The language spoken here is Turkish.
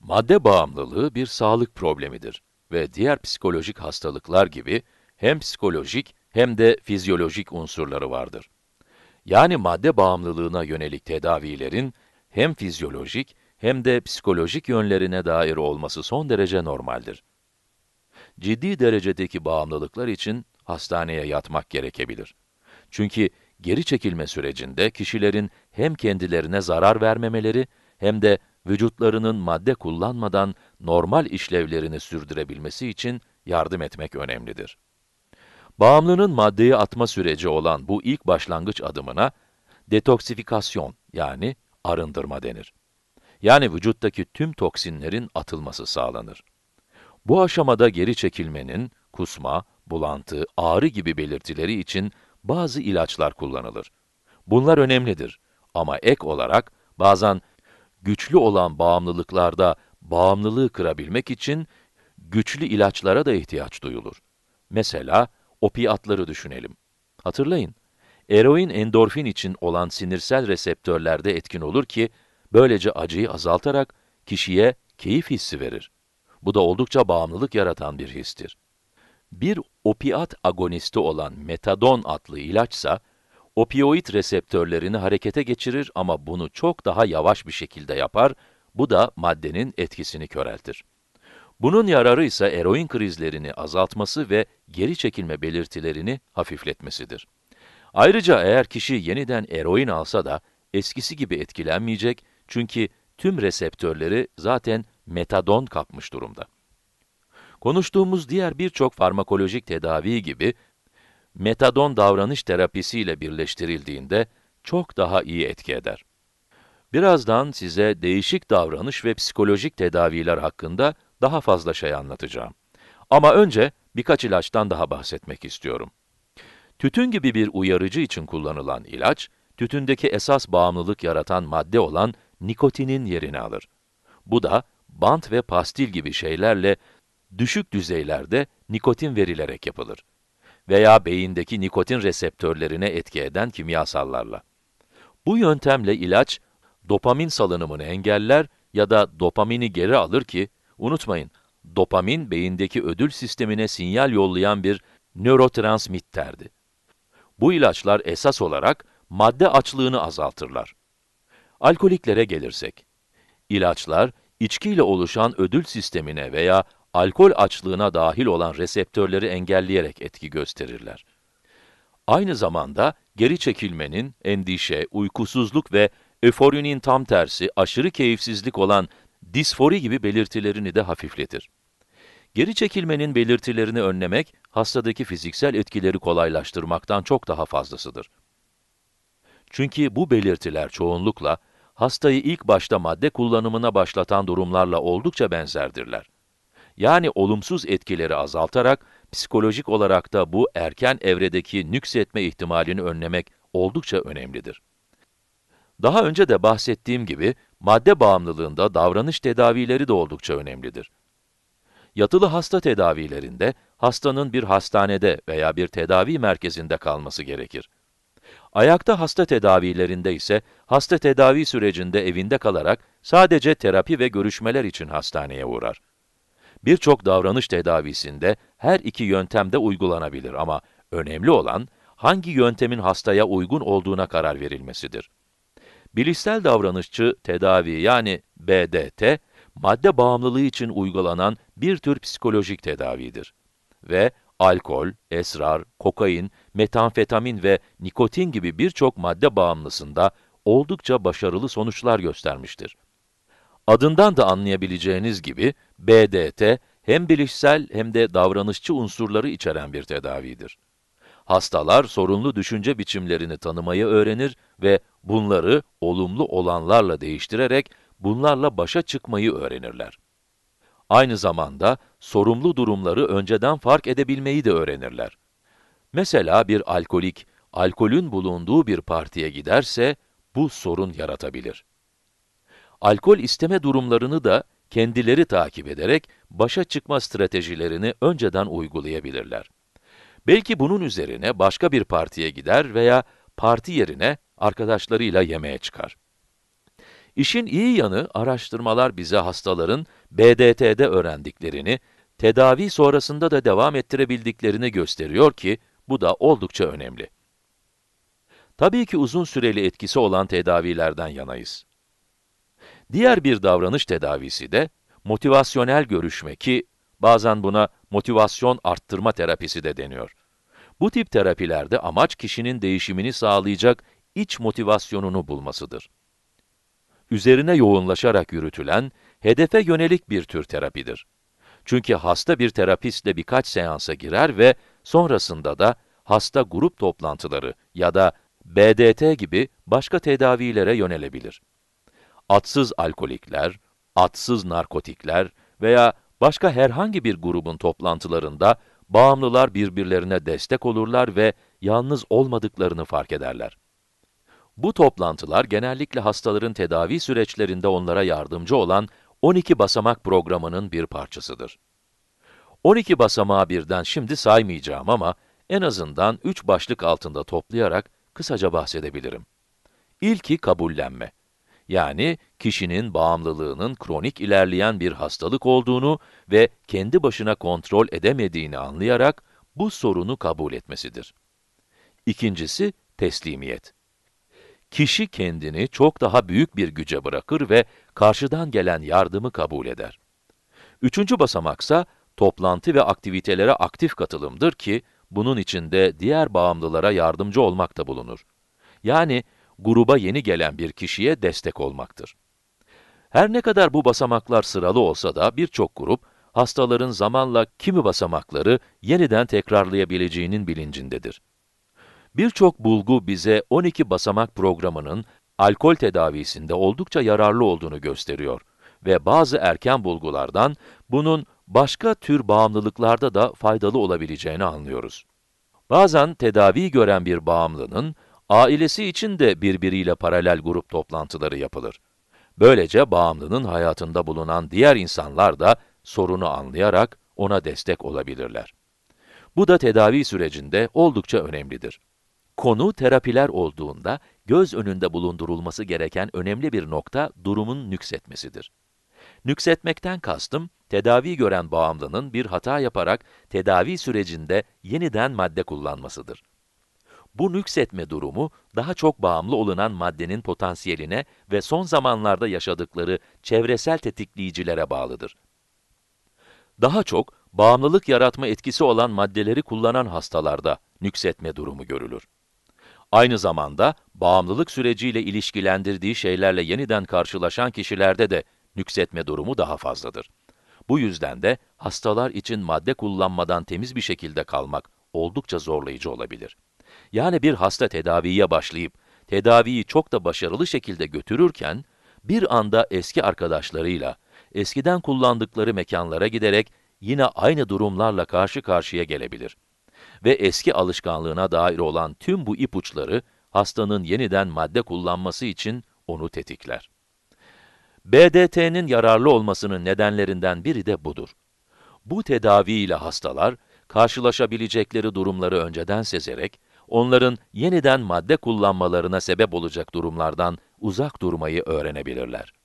Madde bağımlılığı bir sağlık problemidir ve diğer psikolojik hastalıklar gibi hem psikolojik hem de fizyolojik unsurları vardır. Yani madde bağımlılığına yönelik tedavilerin hem fizyolojik hem de psikolojik yönlerine dair olması son derece normaldir. Ciddi derecedeki bağımlılıklar için hastaneye yatmak gerekebilir. Çünkü geri çekilme sürecinde kişilerin hem kendilerine zarar vermemeleri hem de vücutlarının madde kullanmadan normal işlevlerini sürdürebilmesi için yardım etmek önemlidir. Bağımlının maddeyi atma süreci olan bu ilk başlangıç adımına detoksifikasyon yani arındırma denir. Yani vücuttaki tüm toksinlerin atılması sağlanır. Bu aşamada geri çekilmenin kusma, bulantı, ağrı gibi belirtileri için bazı ilaçlar kullanılır. Bunlar önemlidir ama ek olarak bazen güçlü olan bağımlılıklarda bağımlılığı kırabilmek için güçlü ilaçlara da ihtiyaç duyulur. Mesela opiatları düşünelim. Hatırlayın, eroin endorfin için olan sinirsel reseptörlerde etkin olur ki, böylece acıyı azaltarak kişiye keyif hissi verir. Bu da oldukça bağımlılık yaratan bir histir. Bir opiat agonisti olan metadon adlı ilaçsa, Opioid reseptörlerini harekete geçirir ama bunu çok daha yavaş bir şekilde yapar, bu da maddenin etkisini köreltir. Bunun yararı ise eroin krizlerini azaltması ve geri çekilme belirtilerini hafifletmesidir. Ayrıca eğer kişi yeniden eroin alsa da eskisi gibi etkilenmeyecek çünkü tüm reseptörleri zaten metadon kapmış durumda. Konuştuğumuz diğer birçok farmakolojik tedavi gibi metadon davranış terapisiyle birleştirildiğinde çok daha iyi etki eder. Birazdan size değişik davranış ve psikolojik tedaviler hakkında daha fazla şey anlatacağım. Ama önce birkaç ilaçtan daha bahsetmek istiyorum. Tütün gibi bir uyarıcı için kullanılan ilaç, tütündeki esas bağımlılık yaratan madde olan nikotinin yerini alır. Bu da bant ve pastil gibi şeylerle düşük düzeylerde nikotin verilerek yapılır veya beyindeki nikotin reseptörlerine etki eden kimyasallarla. Bu yöntemle ilaç, dopamin salınımını engeller ya da dopamini geri alır ki, unutmayın, dopamin beyindeki ödül sistemine sinyal yollayan bir nörotransmitterdi. Bu ilaçlar esas olarak madde açlığını azaltırlar. Alkoliklere gelirsek, ilaçlar içkiyle oluşan ödül sistemine veya alkol açlığına dahil olan reseptörleri engelleyerek etki gösterirler. Aynı zamanda geri çekilmenin, endişe, uykusuzluk ve öforinin tam tersi aşırı keyifsizlik olan disfori gibi belirtilerini de hafifletir. Geri çekilmenin belirtilerini önlemek, hastadaki fiziksel etkileri kolaylaştırmaktan çok daha fazlasıdır. Çünkü bu belirtiler çoğunlukla, hastayı ilk başta madde kullanımına başlatan durumlarla oldukça benzerdirler yani olumsuz etkileri azaltarak psikolojik olarak da bu erken evredeki nüksetme ihtimalini önlemek oldukça önemlidir. Daha önce de bahsettiğim gibi, madde bağımlılığında davranış tedavileri de oldukça önemlidir. Yatılı hasta tedavilerinde, hastanın bir hastanede veya bir tedavi merkezinde kalması gerekir. Ayakta hasta tedavilerinde ise, hasta tedavi sürecinde evinde kalarak sadece terapi ve görüşmeler için hastaneye uğrar. Birçok davranış tedavisinde her iki yöntem de uygulanabilir ama önemli olan hangi yöntemin hastaya uygun olduğuna karar verilmesidir. Bilişsel davranışçı tedavi yani BDT, madde bağımlılığı için uygulanan bir tür psikolojik tedavidir. Ve alkol, esrar, kokain, metanfetamin ve nikotin gibi birçok madde bağımlısında oldukça başarılı sonuçlar göstermiştir. Adından da anlayabileceğiniz gibi BDT hem bilişsel hem de davranışçı unsurları içeren bir tedavidir. Hastalar sorunlu düşünce biçimlerini tanımayı öğrenir ve bunları olumlu olanlarla değiştirerek bunlarla başa çıkmayı öğrenirler. Aynı zamanda sorumlu durumları önceden fark edebilmeyi de öğrenirler. Mesela bir alkolik, alkolün bulunduğu bir partiye giderse bu sorun yaratabilir alkol isteme durumlarını da kendileri takip ederek başa çıkma stratejilerini önceden uygulayabilirler. Belki bunun üzerine başka bir partiye gider veya parti yerine arkadaşlarıyla yemeğe çıkar. İşin iyi yanı, araştırmalar bize hastaların BDT'de öğrendiklerini, tedavi sonrasında da devam ettirebildiklerini gösteriyor ki, bu da oldukça önemli. Tabii ki uzun süreli etkisi olan tedavilerden yanayız. Diğer bir davranış tedavisi de motivasyonel görüşme ki bazen buna motivasyon arttırma terapisi de deniyor. Bu tip terapilerde amaç kişinin değişimini sağlayacak iç motivasyonunu bulmasıdır. Üzerine yoğunlaşarak yürütülen, hedefe yönelik bir tür terapidir. Çünkü hasta bir terapistle birkaç seansa girer ve sonrasında da hasta grup toplantıları ya da BDT gibi başka tedavilere yönelebilir atsız alkolikler, atsız narkotikler veya başka herhangi bir grubun toplantılarında bağımlılar birbirlerine destek olurlar ve yalnız olmadıklarını fark ederler. Bu toplantılar genellikle hastaların tedavi süreçlerinde onlara yardımcı olan 12 basamak programının bir parçasıdır. 12 basamağı birden şimdi saymayacağım ama en azından 3 başlık altında toplayarak kısaca bahsedebilirim. İlki kabullenme. Yani kişinin bağımlılığının kronik ilerleyen bir hastalık olduğunu ve kendi başına kontrol edemediğini anlayarak bu sorunu kabul etmesidir. İkincisi teslimiyet. Kişi kendini çok daha büyük bir güce bırakır ve karşıdan gelen yardımı kabul eder. Üçüncü basamaksa toplantı ve aktivitelere aktif katılımdır ki bunun içinde diğer bağımlılara yardımcı olmak da bulunur. Yani gruba yeni gelen bir kişiye destek olmaktır. Her ne kadar bu basamaklar sıralı olsa da birçok grup, hastaların zamanla kimi basamakları yeniden tekrarlayabileceğinin bilincindedir. Birçok bulgu bize 12 basamak programının alkol tedavisinde oldukça yararlı olduğunu gösteriyor ve bazı erken bulgulardan bunun başka tür bağımlılıklarda da faydalı olabileceğini anlıyoruz. Bazen tedavi gören bir bağımlının Ailesi için de birbiriyle paralel grup toplantıları yapılır. Böylece bağımlının hayatında bulunan diğer insanlar da sorunu anlayarak ona destek olabilirler. Bu da tedavi sürecinde oldukça önemlidir. Konu terapiler olduğunda göz önünde bulundurulması gereken önemli bir nokta durumun nüksetmesidir. Nüksetmekten kastım, tedavi gören bağımlının bir hata yaparak tedavi sürecinde yeniden madde kullanmasıdır. Bu nüksetme durumu daha çok bağımlı olunan maddenin potansiyeline ve son zamanlarda yaşadıkları çevresel tetikleyicilere bağlıdır. Daha çok bağımlılık yaratma etkisi olan maddeleri kullanan hastalarda nüksetme durumu görülür. Aynı zamanda bağımlılık süreciyle ilişkilendirdiği şeylerle yeniden karşılaşan kişilerde de nüksetme durumu daha fazladır. Bu yüzden de hastalar için madde kullanmadan temiz bir şekilde kalmak oldukça zorlayıcı olabilir yani bir hasta tedaviye başlayıp tedaviyi çok da başarılı şekilde götürürken, bir anda eski arkadaşlarıyla, eskiden kullandıkları mekanlara giderek yine aynı durumlarla karşı karşıya gelebilir. Ve eski alışkanlığına dair olan tüm bu ipuçları, hastanın yeniden madde kullanması için onu tetikler. BDT'nin yararlı olmasının nedenlerinden biri de budur. Bu tedavi ile hastalar, karşılaşabilecekleri durumları önceden sezerek, onların yeniden madde kullanmalarına sebep olacak durumlardan uzak durmayı öğrenebilirler.